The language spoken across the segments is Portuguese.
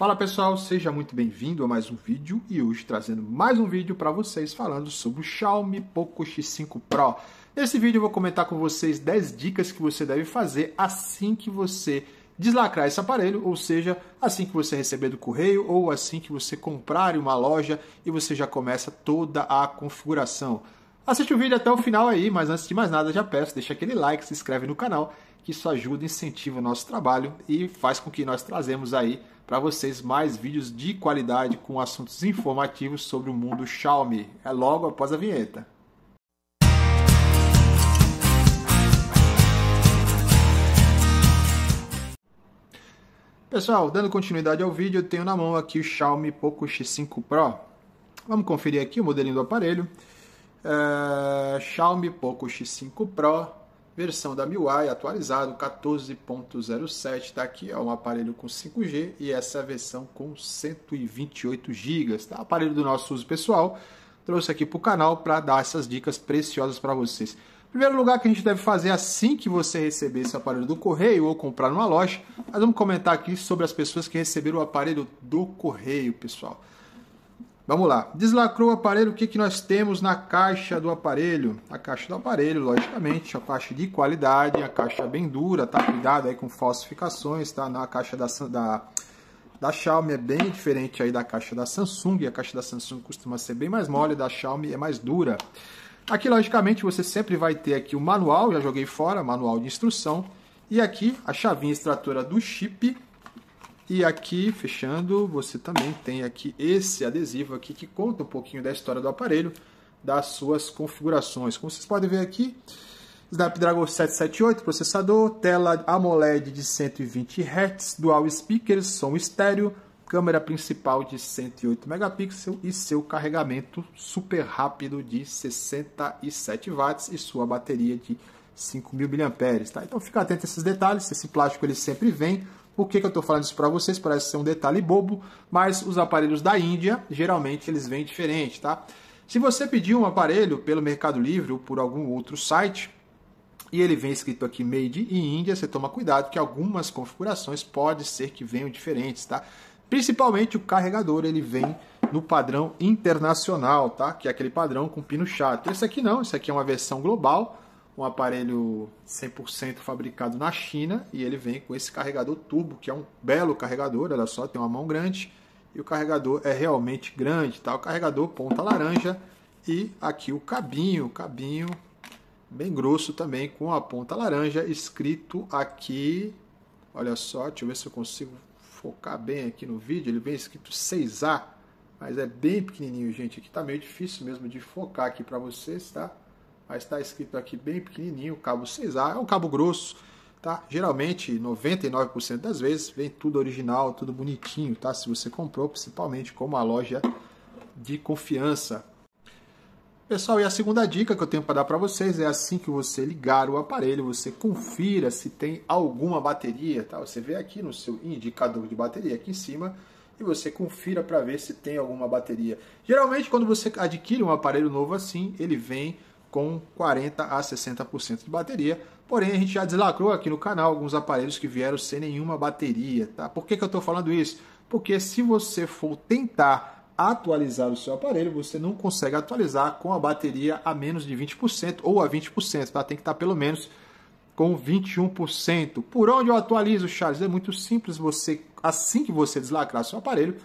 Fala pessoal, seja muito bem-vindo a mais um vídeo e hoje trazendo mais um vídeo para vocês falando sobre o Xiaomi Poco X5 Pro. Nesse vídeo eu vou comentar com vocês 10 dicas que você deve fazer assim que você deslacrar esse aparelho, ou seja, assim que você receber do correio ou assim que você comprar em uma loja e você já começa toda a configuração. Assiste o vídeo até o final aí, mas antes de mais nada já peço, deixa aquele like, se inscreve no canal, que isso ajuda, incentiva o nosso trabalho e faz com que nós trazemos aí para vocês mais vídeos de qualidade com assuntos informativos sobre o mundo Xiaomi. É logo após a vinheta. Pessoal, dando continuidade ao vídeo, eu tenho na mão aqui o Xiaomi Poco X5 Pro. Vamos conferir aqui o modelinho do aparelho. Eh, Xiaomi Poco X5 Pro, versão da MIUI atualizado 14.07, está aqui, é um aparelho com 5G e essa versão com 128 GB, tá? Aparelho do nosso uso pessoal, trouxe aqui para o canal para dar essas dicas preciosas para vocês. Primeiro lugar que a gente deve fazer assim que você receber esse aparelho do correio ou comprar numa loja, nós vamos comentar aqui sobre as pessoas que receberam o aparelho do correio, pessoal. Vamos lá. Deslacrou o aparelho, o que, que nós temos na caixa do aparelho? A caixa do aparelho, logicamente, a caixa de qualidade, a caixa bem dura, tá? Cuidado aí com falsificações, tá? Na caixa da, da, da Xiaomi é bem diferente aí da caixa da Samsung, a caixa da Samsung costuma ser bem mais mole, da Xiaomi é mais dura. Aqui, logicamente, você sempre vai ter aqui o manual, já joguei fora, manual de instrução, e aqui a chavinha extratora do chip, e aqui, fechando, você também tem aqui esse adesivo aqui que conta um pouquinho da história do aparelho, das suas configurações. Como vocês podem ver aqui, Snapdragon 778 processador, tela AMOLED de 120 Hz, dual speakers, som estéreo, câmera principal de 108 megapixels e seu carregamento super rápido de 67 watts e sua bateria de 5.000 mAh. Tá? Então fica atento a esses detalhes, esse plástico ele sempre vem por que, que eu estou falando isso para vocês? Parece ser um detalhe bobo, mas os aparelhos da Índia, geralmente eles vêm diferente, tá? Se você pedir um aparelho pelo Mercado Livre ou por algum outro site, e ele vem escrito aqui Made in India, você toma cuidado que algumas configurações pode ser que venham diferentes, tá? Principalmente o carregador, ele vem no padrão internacional, tá? Que é aquele padrão com pino chato. Esse aqui não, esse aqui é uma versão global, um aparelho 100% fabricado na China e ele vem com esse carregador turbo, que é um belo carregador, olha só, tem uma mão grande e o carregador é realmente grande, tá? O carregador ponta laranja e aqui o cabinho, cabinho bem grosso também com a ponta laranja escrito aqui. Olha só, deixa eu ver se eu consigo focar bem aqui no vídeo, ele vem escrito 6A, mas é bem pequenininho, gente. Aqui tá meio difícil mesmo de focar aqui para vocês, tá? mas está escrito aqui bem pequenininho, cabo 6A, é um cabo grosso, tá? Geralmente, 99% das vezes, vem tudo original, tudo bonitinho, tá? Se você comprou, principalmente com uma loja de confiança. Pessoal, e a segunda dica que eu tenho para dar para vocês é assim que você ligar o aparelho, você confira se tem alguma bateria, tá? Você vê aqui no seu indicador de bateria aqui em cima e você confira para ver se tem alguma bateria. Geralmente quando você adquire um aparelho novo assim, ele vem com 40 a 60% de bateria. Porém, a gente já deslacrou aqui no canal alguns aparelhos que vieram sem nenhuma bateria. Tá? Por que, que eu estou falando isso? Porque se você for tentar atualizar o seu aparelho, você não consegue atualizar com a bateria a menos de 20% ou a 20%, tá? Tem que estar tá pelo menos com 21%. Por onde eu atualizo, Charles? É muito simples, você assim que você deslacrar seu aparelho,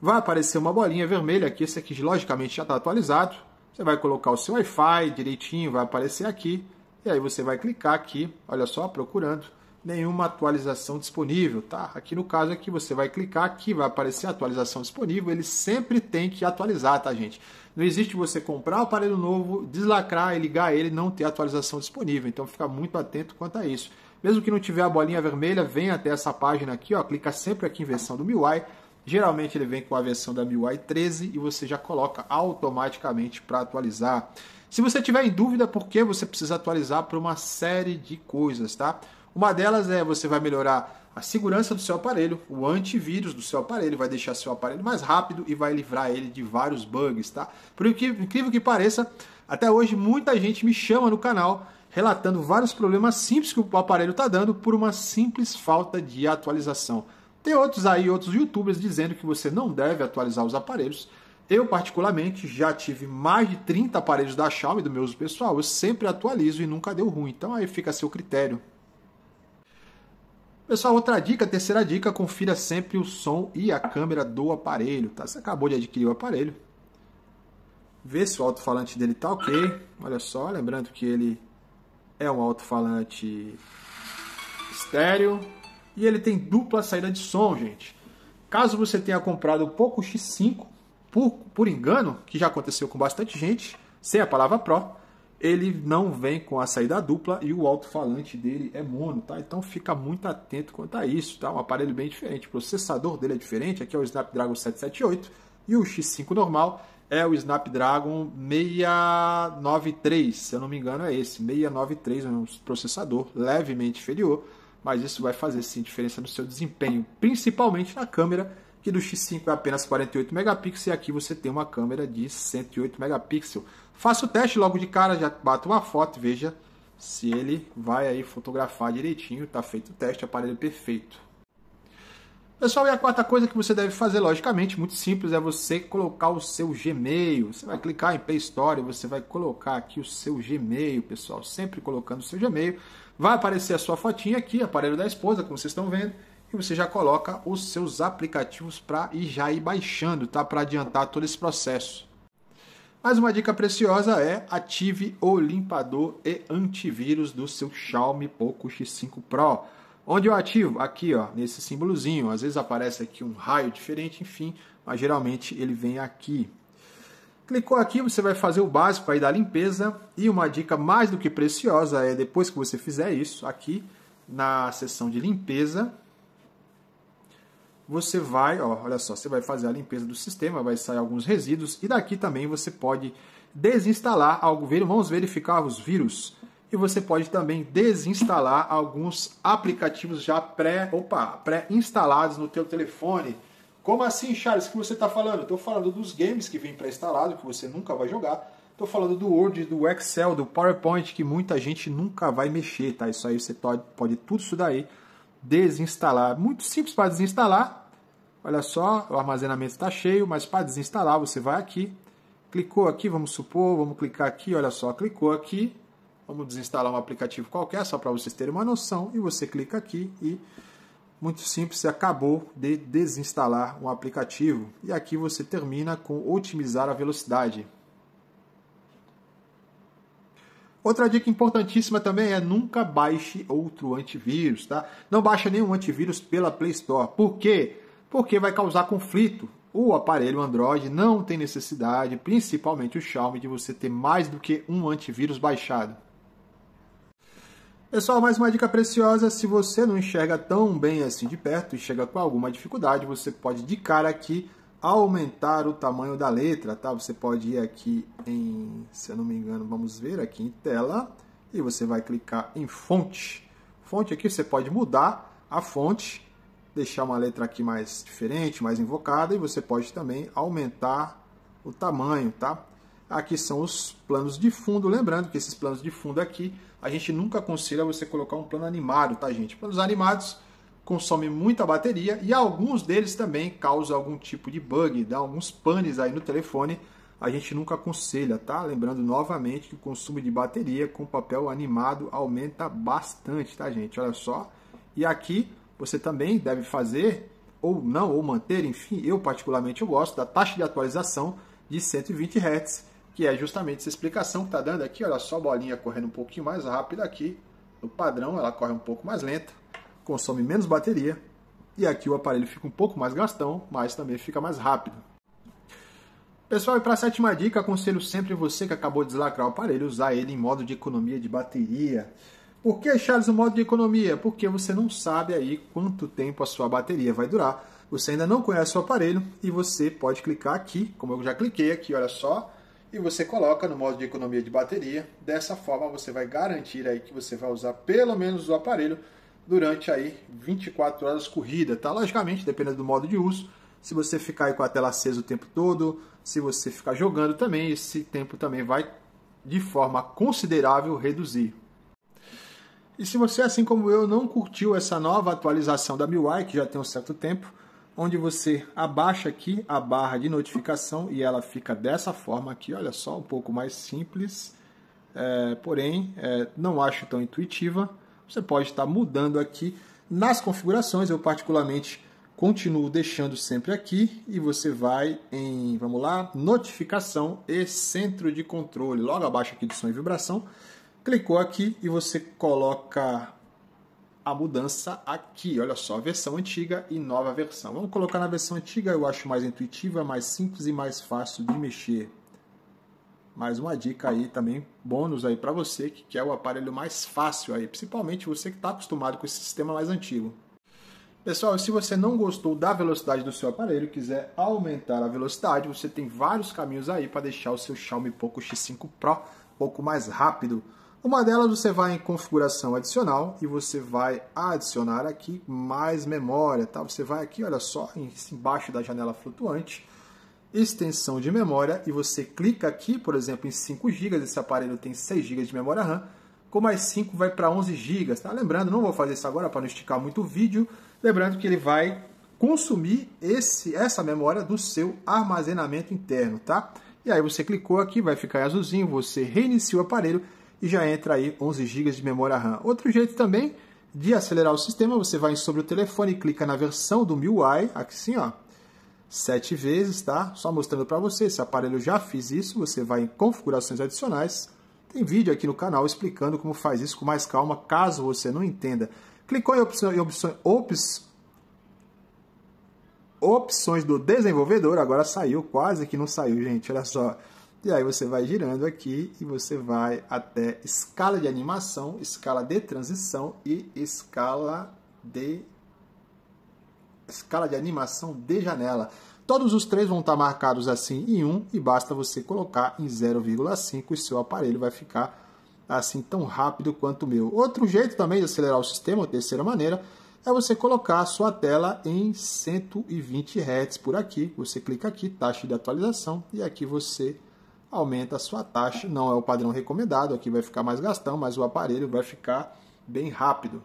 vai aparecer uma bolinha vermelha aqui, esse aqui logicamente já está atualizado, você vai colocar o seu Wi-Fi direitinho, vai aparecer aqui. E aí você vai clicar aqui, olha só, procurando. Nenhuma atualização disponível, tá? Aqui no caso aqui, você vai clicar aqui, vai aparecer atualização disponível. Ele sempre tem que atualizar, tá, gente? Não existe você comprar o um aparelho novo, deslacrar e ligar ele não ter atualização disponível. Então fica muito atento quanto a isso. Mesmo que não tiver a bolinha vermelha, vem até essa página aqui, ó, clica sempre aqui em versão do MIUI Geralmente ele vem com a versão da MIUI 13 e você já coloca automaticamente para atualizar. Se você tiver em dúvida por que você precisa atualizar para uma série de coisas, tá? Uma delas é você vai melhorar a segurança do seu aparelho, o antivírus do seu aparelho, vai deixar seu aparelho mais rápido e vai livrar ele de vários bugs, tá? Por incrível que pareça, até hoje muita gente me chama no canal relatando vários problemas simples que o aparelho está dando por uma simples falta de atualização. Tem outros aí, outros youtubers dizendo que você não deve atualizar os aparelhos. Eu, particularmente, já tive mais de 30 aparelhos da Xiaomi do meu uso pessoal. Eu sempre atualizo e nunca deu ruim. Então aí fica a seu critério. Pessoal, outra dica, terceira dica, confira sempre o som e a câmera do aparelho, tá? Você acabou de adquirir o aparelho. Vê se o alto-falante dele tá ok. Olha só, lembrando que ele é um alto-falante estéreo, e ele tem dupla saída de som, gente. Caso você tenha comprado o Poco X5, por, por engano, que já aconteceu com bastante gente, sem a palavra Pro, ele não vem com a saída dupla e o alto-falante dele é mono, tá? Então fica muito atento quanto a isso, tá? Um aparelho bem diferente, o processador dele é diferente, aqui é o Snapdragon 778 e o X5 normal é o Snapdragon 693, se eu não me engano é esse, 693 é um processador levemente inferior mas isso vai fazer sim diferença no seu desempenho, principalmente na câmera, que do X5 é apenas 48 megapixels e aqui você tem uma câmera de 108 megapixels. Faça o teste logo de cara, já bata uma foto e veja se ele vai aí fotografar direitinho, tá feito o teste, aparelho perfeito. Pessoal, e a quarta coisa que você deve fazer, logicamente, muito simples, é você colocar o seu Gmail. Você vai clicar em Play Store, você vai colocar aqui o seu Gmail, pessoal, sempre colocando o seu Gmail. Vai aparecer a sua fotinha aqui, aparelho da esposa, como vocês estão vendo, e você já coloca os seus aplicativos para ir já ir baixando, tá? Para adiantar todo esse processo. Mais uma dica preciosa é ative o limpador e antivírus do seu Xiaomi Poco X5 Pro. Onde eu ativo? Aqui, ó, nesse símbolozinho. Às vezes aparece aqui um raio diferente, enfim, mas geralmente ele vem aqui. Clicou aqui, você vai fazer o básico aí da limpeza. E uma dica mais do que preciosa é depois que você fizer isso, aqui na seção de limpeza, você vai, ó, olha só, você vai fazer a limpeza do sistema, vai sair alguns resíduos e daqui também você pode desinstalar algo, vamos verificar os vírus e você pode também desinstalar alguns aplicativos já pré, opa, pré-instalados no teu telefone. Como assim, Charles? O que você está falando? Estou falando dos games que vem pré-instalado, que você nunca vai jogar. Estou falando do Word, do Excel, do PowerPoint, que muita gente nunca vai mexer, tá? Isso aí você pode, pode tudo isso daí desinstalar. Muito simples para desinstalar. Olha só, o armazenamento está cheio, mas para desinstalar você vai aqui, clicou aqui, vamos supor, vamos clicar aqui, olha só, clicou aqui, Vamos desinstalar um aplicativo qualquer, só para vocês terem uma noção. E você clica aqui e, muito simples, você acabou de desinstalar um aplicativo. E aqui você termina com otimizar a velocidade. Outra dica importantíssima também é nunca baixe outro antivírus, tá? Não baixa nenhum antivírus pela Play Store. Por quê? Porque vai causar conflito. O aparelho Android não tem necessidade, principalmente o Xiaomi, de você ter mais do que um antivírus baixado. Pessoal, é mais uma dica preciosa, se você não enxerga tão bem assim de perto e chega com alguma dificuldade, você pode de cara aqui aumentar o tamanho da letra, tá? Você pode ir aqui em, se eu não me engano, vamos ver aqui em tela, e você vai clicar em fonte. Fonte aqui você pode mudar a fonte, deixar uma letra aqui mais diferente, mais invocada, e você pode também aumentar o tamanho, tá? Aqui são os planos de fundo, lembrando que esses planos de fundo aqui a gente nunca aconselha você colocar um plano animado, tá, gente? Planos animados consomem muita bateria e alguns deles também causam algum tipo de bug, dá alguns panes aí no telefone. A gente nunca aconselha, tá? Lembrando novamente que o consumo de bateria com papel animado aumenta bastante, tá, gente? Olha só. E aqui você também deve fazer ou não, ou manter, enfim, eu particularmente eu gosto da taxa de atualização de 120 Hz que é justamente essa explicação que está dando aqui. Olha só, a bolinha correndo um pouquinho mais rápida aqui. No padrão, ela corre um pouco mais lenta, consome menos bateria. E aqui o aparelho fica um pouco mais gastão, mas também fica mais rápido. Pessoal, e para a sétima dica, aconselho sempre você que acabou de deslacrar o aparelho usar ele em modo de economia de bateria. Por que, Charles, o modo de economia? Porque você não sabe aí quanto tempo a sua bateria vai durar. Você ainda não conhece o aparelho e você pode clicar aqui, como eu já cliquei aqui, olha só, e você coloca no modo de economia de bateria. Dessa forma você vai garantir aí que você vai usar pelo menos o aparelho durante aí 24 horas corrida, tá? Logicamente, dependendo do modo de uso, se você ficar aí com a tela acesa o tempo todo, se você ficar jogando também, esse tempo também vai de forma considerável reduzir. E se você, assim como eu, não curtiu essa nova atualização da MIUI, que já tem um certo tempo, onde você abaixa aqui a barra de notificação e ela fica dessa forma aqui, olha só, um pouco mais simples, é, porém é, não acho tão intuitiva. Você pode estar mudando aqui nas configurações, eu particularmente continuo deixando sempre aqui e você vai em, vamos lá, notificação e centro de controle, logo abaixo aqui de som e vibração, clicou aqui e você coloca a mudança aqui. Olha só, versão antiga e nova versão. Vamos colocar na versão antiga, eu acho mais intuitiva, mais simples e mais fácil de mexer. Mais uma dica aí também, bônus aí para você que quer é o aparelho mais fácil aí, principalmente você que está acostumado com esse sistema mais antigo. Pessoal, se você não gostou da velocidade do seu aparelho e quiser aumentar a velocidade, você tem vários caminhos aí para deixar o seu Xiaomi Poco X5 Pro um pouco mais rápido. Uma delas você vai em configuração adicional e você vai adicionar aqui mais memória, tá? Você vai aqui, olha só, embaixo da janela flutuante, extensão de memória e você clica aqui, por exemplo, em 5 GB, esse aparelho tem 6 GB de memória RAM, com mais 5 vai para 11 GB, tá? Lembrando, não vou fazer isso agora para não esticar muito o vídeo, lembrando que ele vai consumir esse, essa memória do seu armazenamento interno, tá? E aí você clicou aqui, vai ficar azulzinho, você reinicia o aparelho e já entra aí 11 GB de memória RAM. Outro jeito também de acelerar o sistema, você vai sobre o telefone e clica na versão do MIUI, aqui sim, ó, sete vezes, tá? Só mostrando para você, esse aparelho eu já fiz isso, você vai em configurações adicionais, tem vídeo aqui no canal explicando como faz isso com mais calma, caso você não entenda. Clicou em opções, em opção, ops, opções do desenvolvedor, agora saiu, quase que não saiu, gente, olha só. E aí você vai girando aqui e você vai até escala de animação, escala de transição e escala de escala de animação de janela. Todos os três vão estar marcados assim em 1 e basta você colocar em 0,5 e seu aparelho vai ficar assim tão rápido quanto o meu. Outro jeito também de acelerar o sistema, terceira maneira, é você colocar a sua tela em 120 Hz por aqui. Você clica aqui, taxa de atualização, e aqui você aumenta a sua taxa, não é o padrão recomendado, aqui vai ficar mais gastão, mas o aparelho vai ficar bem rápido.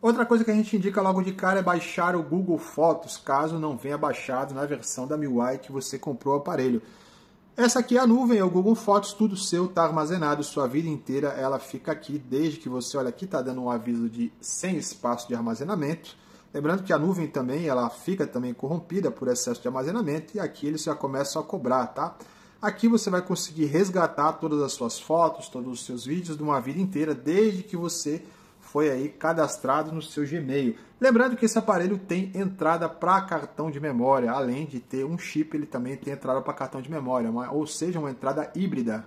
Outra coisa que a gente indica logo de cara é baixar o Google Fotos, caso não venha baixado na versão da MIUI que você comprou o aparelho. Essa aqui é a nuvem, é o Google Fotos, tudo seu está armazenado, sua vida inteira ela fica aqui, desde que você, olha aqui, está dando um aviso de sem espaço de armazenamento. Lembrando que a nuvem também, ela fica também corrompida por excesso de armazenamento, e aqui eles já começam a cobrar, tá? Aqui você vai conseguir resgatar todas as suas fotos, todos os seus vídeos de uma vida inteira, desde que você foi aí cadastrado no seu Gmail. Lembrando que esse aparelho tem entrada para cartão de memória, além de ter um chip, ele também tem entrada para cartão de memória, uma, ou seja, uma entrada híbrida.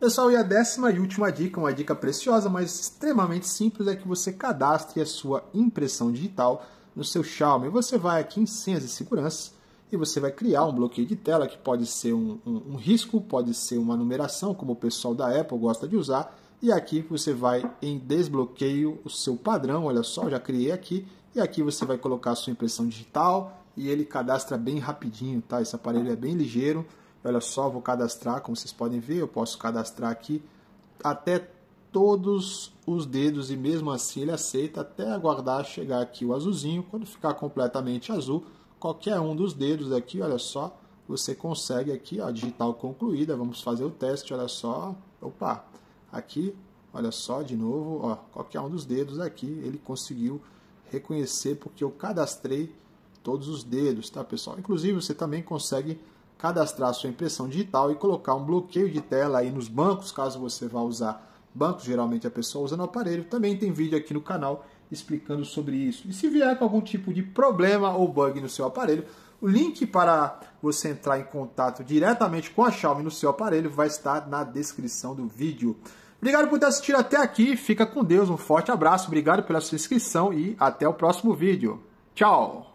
Pessoal, e a décima e última dica, uma dica preciosa, mas extremamente simples, é que você cadastre a sua impressão digital no seu Xiaomi. Você vai aqui em Senhas e Segurança, e você vai criar um bloqueio de tela que pode ser um, um, um risco, pode ser uma numeração, como o pessoal da Apple gosta de usar. E aqui você vai em desbloqueio o seu padrão, olha só, já criei aqui. E aqui você vai colocar a sua impressão digital e ele cadastra bem rapidinho, tá? Esse aparelho é bem ligeiro. Olha só, vou cadastrar, como vocês podem ver, eu posso cadastrar aqui até todos os dedos e mesmo assim ele aceita até aguardar chegar aqui o azulzinho. Quando ficar completamente azul, qualquer um dos dedos aqui, olha só, você consegue aqui, ó, digital concluída, vamos fazer o teste, olha só, opa, aqui, olha só, de novo, ó, qualquer um dos dedos aqui, ele conseguiu reconhecer porque eu cadastrei todos os dedos, tá pessoal? Inclusive você também consegue cadastrar sua impressão digital e colocar um bloqueio de tela aí nos bancos, caso você vá usar bancos, geralmente a pessoa usa no aparelho. Também tem vídeo aqui no canal explicando sobre isso. E se vier com algum tipo de problema ou bug no seu aparelho, o link para você entrar em contato diretamente com a Xiaomi no seu aparelho vai estar na descrição do vídeo. Obrigado por ter assistido até aqui, fica com Deus, um forte abraço, obrigado pela sua inscrição e até o próximo vídeo. Tchau!